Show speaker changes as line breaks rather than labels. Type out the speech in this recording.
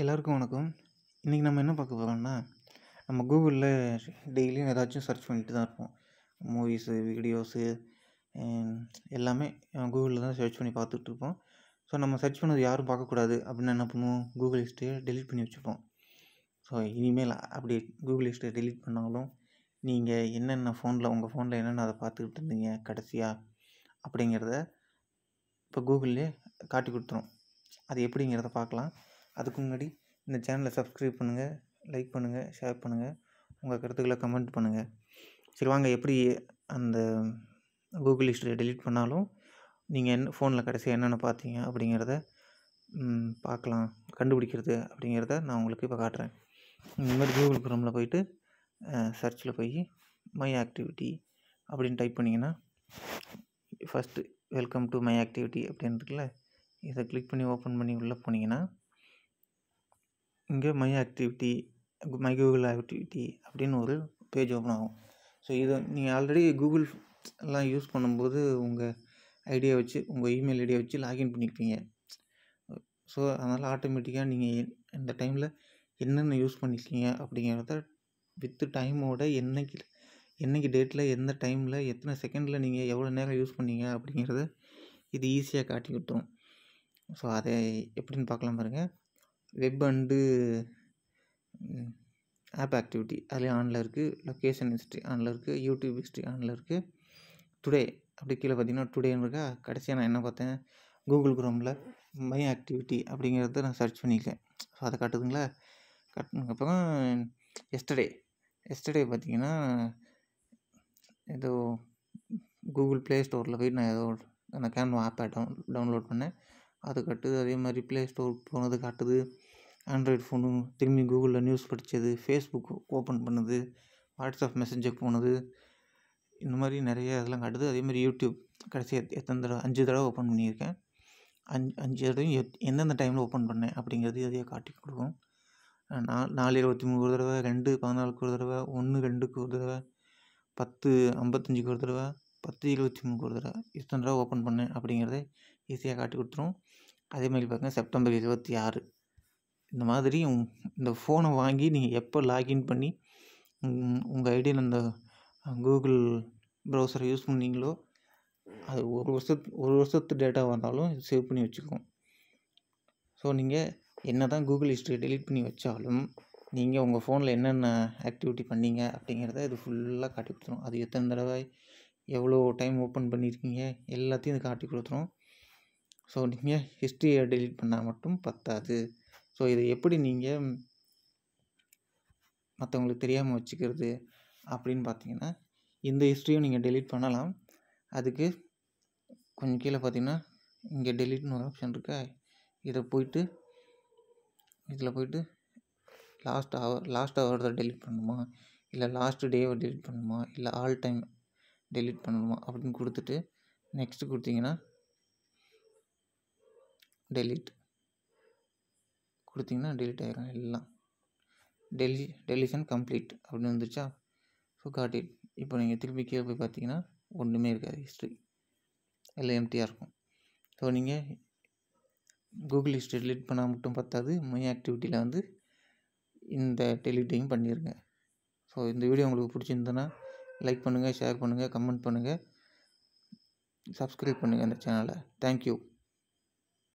எல்லாருக்கும் வணக்கம் இன்றைக்கி நம்ம என்ன பார்க்க போகிறோம்னா நம்ம கூகுளில் டெய்லியும் ஏதாச்சும் சர்ச் பண்ணிட்டு தான் இருப்போம் மூவிஸு வீடியோஸு எல்லாமே கூகுளில் தான் சர்ச் பண்ணி இருப்போம் ஸோ நம்ம சர்ச் பண்ணது யாரும் பார்க்கக்கூடாது அப்படின்னு என்ன பண்ணுவோம் கூகுள் ஹிஸ்ட்ரியை டெலிட் பண்ணி வச்சுப்போம் ஸோ இனிமேல் அப்படி கூகுள் ஹிஸ்ட்ரியை டெலிட் பண்ணாலும் நீங்கள் என்னென்ன ஃபோனில் உங்கள் ஃபோனில் என்னென்ன அதை பார்த்துக்கிட்டு இருந்தீங்க கடைசியாக அப்படிங்கிறத இப்போ கூகுள்லேயே காட்டி கொடுத்துரும் அது எப்படிங்கிறத பார்க்கலாம் அதுக்கு முன்னாடி இந்த சேனலை சப்ஸ்கிரைப் பண்ணுங்கள் லைக் பண்ணுங்கள் ஷேர் பண்ணுங்கள் உங்கள் கருத்துக்களை கமெண்ட் பண்ணுங்கள் சரி வாங்க எப்படி அந்த கூகுள் ஹிஸ்டரியை டெலிட் பண்ணாலும் நீங்கள் என்ன ஃபோனில் கடைசியாக என்னென்ன பார்த்தீங்க அப்படிங்கிறத பார்க்கலாம் கண்டுபிடிக்கிறது அப்படிங்கிறத நான் உங்களுக்கு இப்போ காட்டுறேன் இந்த மாதிரி கூகுள் குரோமில் போயிட்டு சர்ச்சில் போய் மை ஆக்டிவிட்டி அப்படின்னு டைப் பண்ணிங்கன்னா first welcome to my activity அப்படின்னு இருக்குல்ல இதை கிளிக் பண்ணி ஓப்பன் பண்ணி உள்ளே போனீங்கன்னா இங்கே my activity my Google activity அப்படின்னு ஒரு பேஜ் ஓப்பன் ஆகும் ஸோ இதை நீங்கள் ஆல்ரெடி கூகுள் எல்லாம் யூஸ் பண்ணும்போது உங்கள் ஐடியா வச்சு உங்கள் இமெயில் ஐடியா வச்சு லாகின் பண்ணிப்பீங்க ஸோ அதனால் ஆட்டோமேட்டிக்காக நீங்கள் இந்த டைமில் என்னென்ன யூஸ் பண்ணியிருக்கீங்க அப்படிங்கிறத வித்து டைமோட என்னைக்கு என்னைக்கு டேட்டில் எந்த டைமில் எத்தனை செகண்டில் நீங்கள் எவ்வளோ நேரம் யூஸ் பண்ணீங்க அப்படிங்கிறத இது ஈஸியாக காட்டி விட்டுரும் ஸோ அதை எப்படின்னு பார்க்கலாம் பாருங்கள் வெப் அண்டு ஆப் ஆக்டிவிட்டி அதுலேயும் ஆனில் இருக்குது லொக்கேஷன் ஹிஸ்ட்ரி ஆனில் இருக்குது யூடியூப் ஹிஸ்ட்ரி ஆனில் இருக்குது டுடே அப்படி கீழே பார்த்தீங்கன்னா டுடேன்னு இருக்கா கடைசியாக நான் என்ன பார்த்தேன் கூகுள் குரோமில் மை ஆக்டிவிட்டி அப்படிங்கிறத நான் சர்ச் பண்ணியிருக்கேன் ஸோ அதை காட்டுதுங்களா காட்டினதுக்கப்புறம் எஸ்டர்டே எஸ்டர்டே பார்த்தீங்கன்னா ஏதோ கூகுள் ப்ளே ஸ்டோரில் போய் நான் ஏதோ அந்த கேன்வா ஆப்பை டவுன் டவுன்லோட் பண்ணேன் அது காட்டுது அதே மாதிரி ப்ளே ஸ்டோர் போனது காட்டுது ஆண்ட்ராய்டு ஃபோனு திரும்பி கூகுளில் நியூஸ் படித்தது ஃபேஸ்புக் ஓப்பன் பண்ணுது வாட்ஸ்அப் மெசஞ்சர் போனது இந்த மாதிரி நிறைய இதெல்லாம் காட்டுது அதே மாதிரி யூடியூப் கடைசி எத்தனை தடவை அஞ்சு தடவை ஓப்பன் பண்ணியிருக்கேன் அஞ்சு அஞ்சு தடவையும் எத் எந்தெந்த டைமில் ஓப்பன் பண்ணேன் அப்படிங்கிறது இதையே காட்டி கொடுக்கும் நாலு நாலு இருபத்தி மூணு ஒரு தடவை ரெண்டு பதினாலுக்கு ஒரு தடவை ஒன்று ரெண்டுக்கு ஒரு தடவை பத்து ஐம்பத்தஞ்சுக்கு ஒரு தடவை பத்து இருபத்தி மூணுக்கு ஒரு தடவை இத்தனை தடவை ஓப்பன் பண்ணேன் அப்படிங்கிறத ஈஸியாக காட்டி கொடுத்துரும் அதேமாதிரி பார்த்தீங்கன்னா செப்டம்பர் இருபத்தி ஆறு இந்த மாதிரி இந்த ஃபோனை வாங்கி நீங்கள் எப்போ லாகின் பண்ணி உங்கள் ஐடியில் அந்த கூகுள் ப்ரௌசரை யூஸ் பண்ணீங்களோ அது ஒரு வருஷத்து ஒரு வருஷத்து டேட்டா வந்தாலும் சேவ் பண்ணி வச்சுக்கோம் ஸோ நீங்கள் என்ன தான் கூகுள் ஹிஸ்ட்ரி டெலிட் பண்ணி வச்சாலும் நீங்கள் உங்கள் ஃபோனில் என்னென்ன ஆக்டிவிட்டி பண்ணீங்க அப்படிங்கிறத இது ஃபுல்லாக காட்டி கொடுத்துரும் அது எத்தனை தடவை எவ்வளோ டைம் ஓப்பன் பண்ணியிருக்கீங்க எல்லாத்தையும் இது காட்டி கொடுத்துரும் ஸோ நீங்கள் ஹிஸ்ட்ரியை டெலிட் பண்ணால் மட்டும் பத்தாது ஸோ இதை எப்படி நீங்கள் மற்றவங்களுக்கு தெரியாமல் வச்சுக்கிறது அப்படின்னு பார்த்தீங்கன்னா இந்த ஹிஸ்ட்ரியும் நீங்கள் டெலிட் பண்ணலாம் அதுக்கு கொஞ்சம் கீழே பார்த்தீங்கன்னா இங்கே டெலிட்னு ஒரு ஆப்ஷன் இருக்கா இதை போயிட்டு இதில் போயிட்டு லாஸ்ட் ஹவர் லாஸ்ட் ஹவர் தான் டெலிட் பண்ணணுமா இல்லை லாஸ்ட் டேவை டெலிட் பண்ணணுமா இல்லை ஆல் டைம் டெலிட் பண்ணணுமா அப்படின்னு கொடுத்துட்டு நெக்ஸ்ட்டு கொடுத்தீங்கன்னா டெலிட் கொடுத்திங்கன்னா டெலிட் ஆகிரும் எல்லாம் டெலி டெலிஷன் கம்ப்ளீட் அப்படின்னு வந்துருச்சா ஸோ காட் இட் இப்போ நீங்கள் திருப்பி கீழே போய் பார்த்தீங்கன்னா ஒன்றுமே இருக்காது ஹிஸ்ட்ரி எல்லாம் எம்டியாக இருக்கும் ஸோ நீங்கள் கூகுள் ஹிஸ்ட்ரி டெலிட் பண்ணால் மட்டும் பத்தாது மை ஆக்டிவிட்டியில் வந்து இந்த டெலிட்டையும் பண்ணிடுங்க ஸோ இந்த வீடியோ உங்களுக்கு பிடிச்சிருந்ததுன்னா லைக் பண்ணுங்கள் ஷேர் பண்ணுங்கள் கமெண்ட் பண்ணுங்கள் சப்ஸ்கிரைப் பண்ணுங்கள் இந்த சேனலை தேங்க்யூ